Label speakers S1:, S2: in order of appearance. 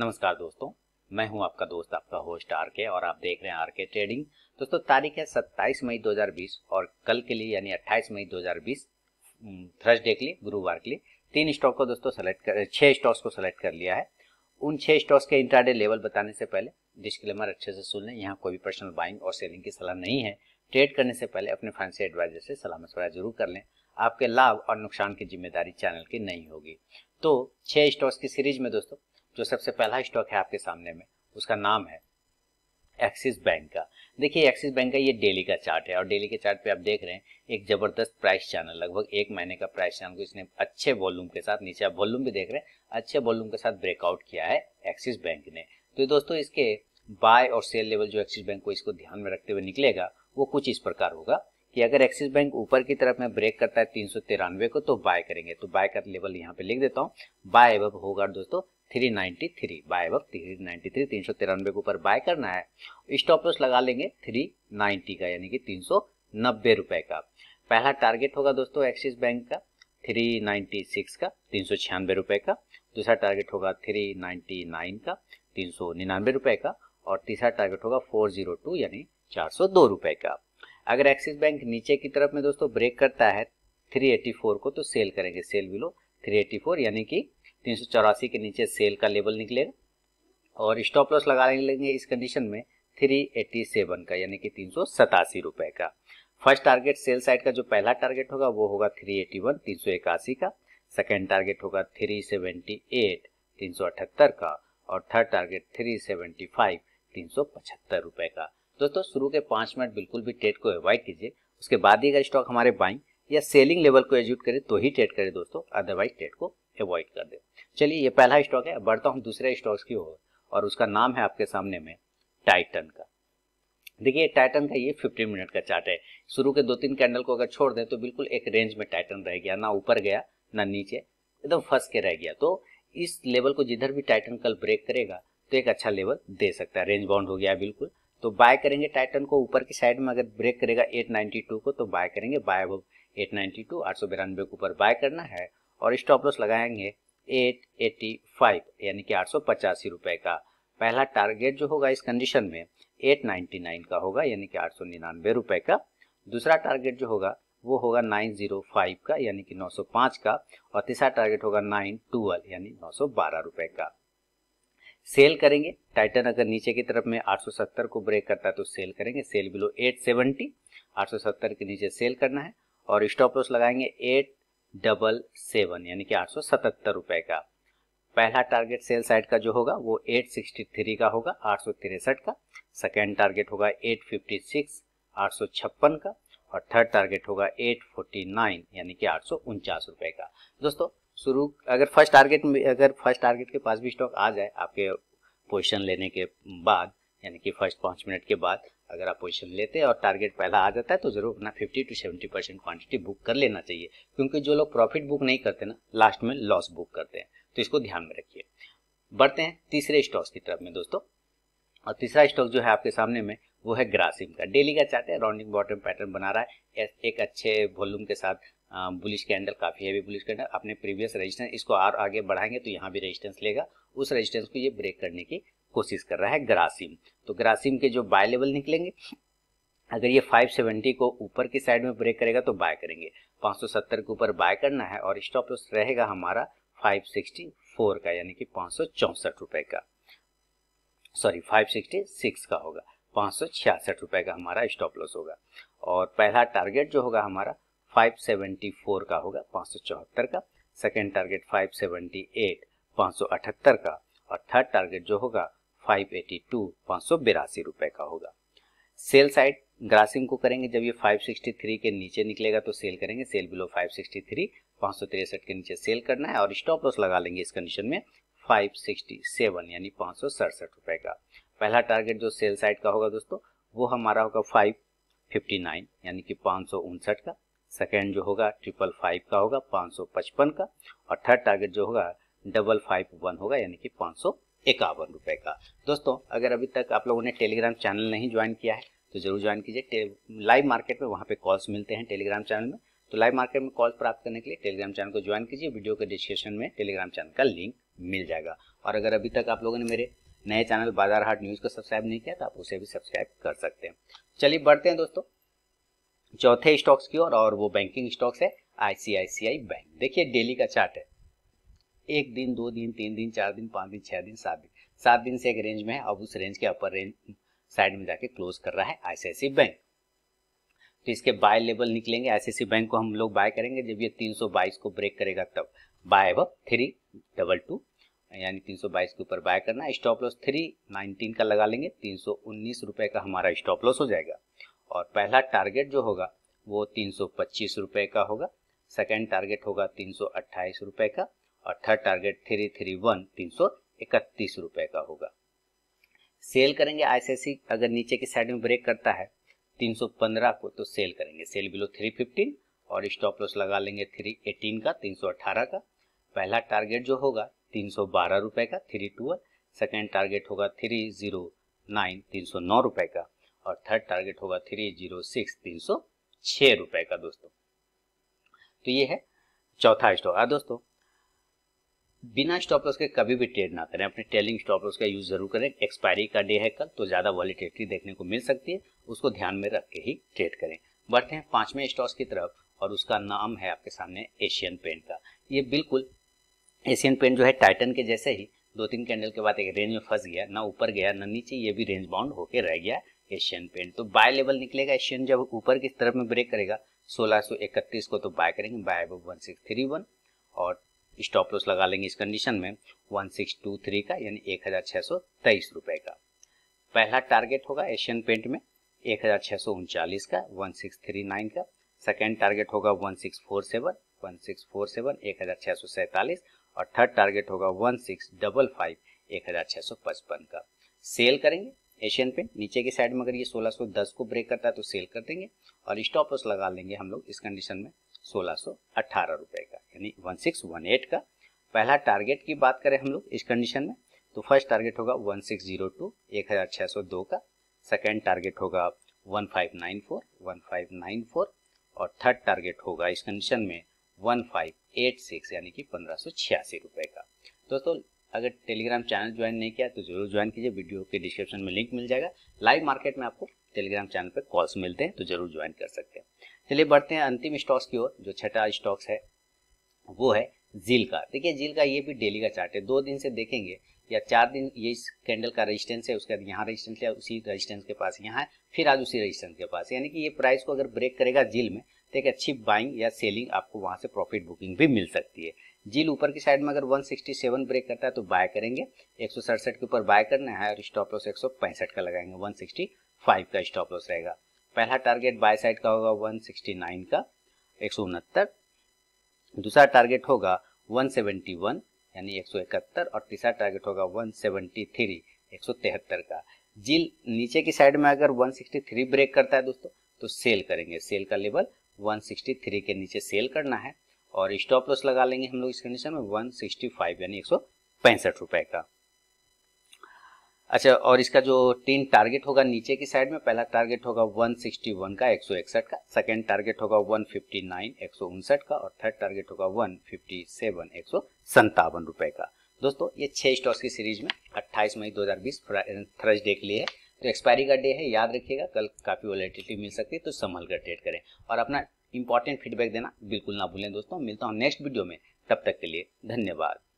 S1: नमस्कार दोस्तों मैं हूं आपका दोस्त आपका होस्ट आर के और आप देख रहे हैं आर के ट्रेडिंग दोस्तों तारीख है 27 मई 2020 और कल के लिए यानी 28 मई 2020 थर्सडे के लिए गुरुवार के लिए तीन स्टॉक को दोस्तों सेलेक्ट कर छह स्टॉक्स को सेलेक्ट कर लिया है उन छह स्टॉक्स के इंटरडे लेवल बताने से पहले डिस्क्लेमर अच्छे से सुन लें यहाँ कोई भी पर्सनल बाइंग और सेलिंग की सलाह नहीं है ट्रेड करने से पहले अपने फाइनेंशियल एडवाइजर से सलाह मशवरा जरूर कर लें आपके लाभ और नुकसान की जिम्मेदारी चैनल की नहीं होगी तो छह स्टॉक्स की सीरीज में दोस्तों जो सबसे पहला स्टॉक है आपके सामने में उसका नाम है एक्सिस बैंक का देखिए एक्सिस बैंक का ये डेली का चार्ट है और डेली के चार्ट पे आप देख रहे हैं एक ज़बरदस्त प्राइस चैनल लगभग एक महीने का प्राइस चैनल को इसने अच्छे वॉल्यूम के साथ नीचे आप वॉल्यूम भी देख रहे हैं अच्छे वॉल्यूम के साथ ब्रेकआउट किया है एक्सिस बैंक ने तो दोस्तों इसके बाय और सेल लेवल जो एक्सिस बैंक को इसको ध्यान में रखते हुए निकलेगा वो कुछ इस प्रकार होगा कि अगर एक्सिस बैंक ऊपर की तरफ में ब्रेक करता है तीन को तो बाय करेंगे तो बाय का लेवल यहाँ पे लिख देता हूँ बाय अब होगा दोस्तों थ्री थ्री बाय वक्त थ्री थ्री तीन सौ तिरानवे के ऊपर बाय करना है स्टॉप लॉस लगा लेंगे थ्री 390 का यानी कि तीन सौ नब्बे रुपए का पहला टारगेट होगा दोस्तों एक्सिस बैंक का थ्री सिक्स का तीन सौ छियानवे रुपए का दूसरा टारगेट होगा थ्री नाइन का तीन सौ निन्यानवे रुपए का और तीसरा टारगेट होगा फोर जीरो टू यानी चार सौ दो रुपए का अगर एक्सिस बैंक नीचे की तरफ में दोस्तों ब्रेक करता है थ्री फोर को तो सेल करेंगे सेल बिलो थ्री फोर यानी कि तीन के नीचे सेल का लेवल निकलेगा और स्टॉप लॉस लगा लेंगे इस कंडीशन में 387 का यानी कि तीन रुपए का फर्स्ट टारगेट सेल साइड का जो पहला टारगेट होगा वो होगा 381 381 का सेकेंड टारगेट होगा 378 अठहत्तर का और थर्ड टारगेट 375 पचहत्तर रुपए का दोस्तों शुरू के पाँच मिनट बिल्कुल भी ट्रेड को अवॉइड कीजिए उसके बाद ही अगर स्टॉक हमारे बाइंग या सेलिंग लेवल को एज्यूट करें तो ही ट्रेड करें दोस्तों अदरवाइज ट्रेड को अवॉइड कर दे चलिए ये पहला स्टॉक है बढ़ता हूँ दूसरे स्टॉक्स की ओर और उसका नाम है आपके सामने में टाइटन का देखिए टाइटन का ये 15 मिनट का चार्ट है शुरू के दो तीन कैंडल को अगर छोड़ दें तो बिल्कुल एक रेंज में टाइटन रह गया ना ऊपर गया ना नीचे एकदम फंस के रह गया तो इस लेवल को जिधर भी टाइटन कल ब्रेक करेगा तो एक अच्छा लेवल दे सकता है रेंज बाउंड हो गया बिल्कुल तो बाय करेंगे टाइटन को ऊपर की साइड में अगर ब्रेक करेगा एट को तो बाय करेंगे बाय अब एट नाइन्टी टू आठ सौ बिरानवे के ऊपर बाय करना है और स्टॉप लॉस लगाएंगे एट एट्टी फाइव यानी कि आठ सौ पचासी रुपये का पहला टारगेट जो होगा इस कंडीशन में एट नाइन्टी नाइन का होगा यानी कि आठ सौ निन्यानवे रुपये का दूसरा टारगेट जो होगा वो होगा नाइन जीरो फाइव का यानी कि नौ सौ पाँच का और तीसरा टारगेट होगा नाइन ट्वेल्व यानी नौ सौ बारह रुपये का सेल करेंगे टाइटन अगर नीचे की तरफ में 870 को ब्रेक करता है तो सेल करेंगे सेल बिलो 870 870 के नीचे सेल करना है और स्टॉप लॉस लगाएंगे एट डबल सेवन यानी कि आठ सौ सतहत्तर रुपए का पहला टारगेट सेल साइड का जो होगा वो एट सिक्सटी थ्री का होगा आठ सौ तिरसठ का सेकेंड टारगेट होगा एट फिफ्टी सिक्स आठ सौ छप्पन का और थर्ड टारगेट होगा एट फोर्टी नाइन यानी कि आठ सौ उनचास रुपए का दोस्तों शुरू अगर फर्स्ट टारगेट अगर फर्स्ट टारगेट के पास भी स्टॉक आ जाए आपके पोजिशन लेने के बाद यानी कि फर्स्ट पाँच मिनट के बाद अगर आप पोजीशन लेते हैं और टारगेट पहला आ जाता है तो जरूर अपना 50 टू 70 परसेंट क्वांटिटी बुक कर लेना चाहिए क्योंकि जो लोग प्रॉफिट बुक नहीं करते ना लास्ट में लॉस बुक करते हैं तो इसको ध्यान में रखिए बढ़ते हैं तीसरे स्टॉक्स की तरफ में दोस्तों और तीसरा स्टॉक जो है आपके सामने में वो है ग्रासिम का डेली का चार्ट है राउंडिंग बॉटम पैटर्न बना रहा है एक अच्छे वॉल्यूम के साथ बुलिश कैंडल काफ़ी हैवी बुलिश कैंडल अपने प्रीवियस रेजिस्टेंस इसको और आगे बढ़ाएंगे तो यहाँ भी रेजिस्टेंस लेगा उस रेजिस्टेंस को ये ब्रेक करने की कोशिश कर रहा है ग्रासिम तो ग्रासिम के जो बाय लेवल निकलेंगे अगर ये 570 को ऊपर की साइड में ब्रेक करेगा तो बाय करेंगे 570 के ऊपर बाय करना है और स्टॉप लॉस रहेगा हमारा 564 का यानी कि पाँच रुपए का सॉरी 566 का होगा पाँच रुपए का हमारा स्टॉप लॉस होगा और पहला टारगेट जो होगा हमारा 574 का होगा 574 का सेकेंड टारगेट 578 578 का और थर्ड टारगेट जो होगा 582 रुपए का होगा सेल साइड ग्रासिंग को करेंगे जब ये 563 के नीचे निकलेगा तो सेल करेंगे सेल बिलो 563 563 के नीचे सेल करना है और स्टॉप लॉस लगा लेंगे इस कंडीशन में 567 यानी पाँच रुपए का पहला टारगेट जो सेल साइड का होगा दोस्तों वो हमारा होगा 559 यानी कि पाँच का सेकेंड जो होगा ट्रिपल फाइव का होगा 555 का और थर्ड टारगेट जो होगा डबल फाइव वन होगा यानी कि पाँच इक्यावन रुपये का दोस्तों अगर अभी तक आप लोगों ने टेलीग्राम चैनल नहीं ज्वाइन किया है तो जरूर ज्वाइन कीजिए लाइव मार्केट में वहाँ पे कॉल्स मिलते हैं टेलीग्राम चैनल में तो लाइव मार्केट में कॉल प्राप्त करने के लिए टेलीग्राम चैनल को ज्वाइन कीजिए वीडियो के डिस्क्रिप्शन में टेलीग्राम चैनल का लिंक मिल जाएगा और अगर अभी तक आप लोगों ने मेरे नए चैनल बाजार हाट न्यूज़ को सब्सक्राइब नहीं किया तो आप उसे भी सब्सक्राइब कर सकते हैं चलिए बढ़ते हैं दोस्तों चौथे स्टॉक्स की ओर और, और वो बैंकिंग स्टॉक्स है आईसीआईसीआई बैंक देखिए डेली का चार्ट है एक दिन दो दिन तीन दिन चार दिन पाँच दिन छः दिन सात दिन सात दिन से एक रेंज में है अब उस रेंज के अपर रेंज साइड में जाके क्लोज कर रहा है आईसीआईसी बैंक तो इसके बाय लेवल निकलेंगे आईसीआईसी बैंक को हम लोग बाय करेंगे जब ये 322 को ब्रेक करेगा तब बाय अब थ्री डबल टू यानी 322 के ऊपर बाय करना स्टॉप लॉस 319 का लगा लेंगे तीन रुपए का हमारा स्टॉप लॉस हो जाएगा और पहला टारगेट जो होगा वो तीन रुपए का होगा सेकेंड टारगेट होगा तीन रुपए का और third target three three one तीन सौ इकतीस रुपए का होगा सेल करेंगे आईसीआईसी अगर नीचे की साइड में ब्रेक करता है 315 को तो सेल करेंगे सेल बिलो 315 और स्टॉप लॉस लगा लेंगे 318 का 318 का पहला टारगेट जो होगा 312 रुपए का 312 सेकंड टारगेट होगा 309 309 रुपए का और थर्ड टारगेट होगा 306 छह रुपए का दोस्तों तो ये है चौथा स्टॉक हाँ, दोस्तों बिना स्टॉप लॉस के कभी भी ट्रेड ना करें अपने टेलिंग स्टॉप लॉस का यूज जरूर करें एक्सपायरी का डे है कल तो ज्यादा वॉलीटिलिटी देखने को मिल सकती है उसको ध्यान में रख के ही ट्रेड करें बढ़ते हैं पांचवें स्टॉक्स की तरफ और उसका नाम है आपके सामने एशियन पेंट का ये बिल्कुल एशियन पेंट जो है टाइटन के जैसे ही दो तीन कैंडल के बाद एक रेंज में फंस गया ना ऊपर गया ना नीचे ये भी रेंज बाउंड होकर रह गया एशियन पेंट तो बाय लेवल निकलेगा एशियन जब ऊपर की तरफ में ब्रेक करेगा 1631 को तो बाय करेंगे buy one six three one और स्टॉप लॉस लगा लेंगे इस कंडीशन में वन सिक्स टू थ्री का यानी एक हज़ार छह सौ तेईस रुपये का पहला टारगेट होगा एशियन पेंट में एक हज़ार छह सौ उनचालीस का वन सिक्स थ्री नाइन का सेकेंड टारगेट होगा one six four seven one six four seven एक हज़ार छह सौ सैतालीस और थर्ड टारगेट होगा वन सिक्स डबल फाइव एक हज़ार छह सौ पचपन का सेल करेंगे एशियन पेंट नीचे की साइड में अगर ये सोलह सौ दस को ब्रेक करता है तो सेल कर देंगे और स्टॉप लॉस लगा लेंगे हम लोग इस कंडीशन में सोलह रुपए का यानी वन सिक्स वन एट का पहला टारगेट की बात करें हम लोग इस कंडीशन में तो फर्स्ट टारगेट होगा वन सिक्स जीरो टू एक हज़ार छह सौ दो का सेकेंड टारगेट होगा one five nine four one five nine four और थर्ड टारगेट होगा इस कंडीशन में वन फाइव एट सिक्स यानी कि पंद्रह सौ छियासी रुपये का दोस्तों अगर टेलीग्राम चैनल ज्वाइन नहीं किया तो जरूर ज्वाइन कीजिए वीडियो के डिस्क्रिप्शन में लिंक मिल जाएगा लाइव मार्केट में आपको टेलीग्राम चैनल पर कॉल्स मिलते हैं तो जरूर ज्वाइन कर सकते हैं चलिए बढ़ते हैं अंतिम स्टॉक्स की ओर जो छठा स्टॉक्स है वो है जील का देखिए जील का ये भी डेली का चार्ट है दो दिन से देखेंगे या चार दिन ये इस कैंडल का रेजिस्टेंस है उसके बाद यहाँ रेजिस्टेंस लिया उसी रेजिस्टेंस के पास यहाँ है फिर आज उसी रेजिस्टेंस के पास यानी कि ये प्राइस को अगर ब्रेक करेगा जील में तो एक अच्छी बाइंग या सेलिंग आपको वहाँ से प्रॉफिट बुकिंग भी मिल सकती है जील ऊपर की साइड में अगर 167 ब्रेक करता है तो बाय करेंगे एक के ऊपर बाय करना है और स्टॉप लॉस एक का लगाएंगे वन का स्टॉप लॉस रहेगा पहला टारगेट बाय साइड का होगा 169 का एक दूसरा टारगेट होगा 171 यानी एक और तीसरा टारगेट होगा 173 सेवेंटी का जिल नीचे की साइड में अगर 163 ब्रेक करता है दोस्तों तो सेल करेंगे सेल का लेवल 163 के नीचे सेल करना है और स्टॉप लॉस लगा लेंगे हम लोग इस कंडीशन में 165 यानी एक सौ पैंसठ रुपए का अच्छा और इसका जो तीन टारगेट होगा नीचे की साइड में पहला टारगेट होगा 161 का एक का सेकेंड टारगेट होगा 159 एक का और थर्ड टारगेट होगा 157 एक रुपए का दोस्तों ये छह स्टॉक्स की सीरीज में 28 मई 2020 डे के लिए है तो एक्सपायरी का डे है याद रखिएगा कल काफ़ी वॉलेटिलिटी मिल सकती है तो संभल कर ट्रेड करें और अपना इंपॉर्टेंट फीडबैक देना बिल्कुल ना भूलें दोस्तों मिलता हूँ नेक्स्ट वीडियो में तब तक के लिए धन्यवाद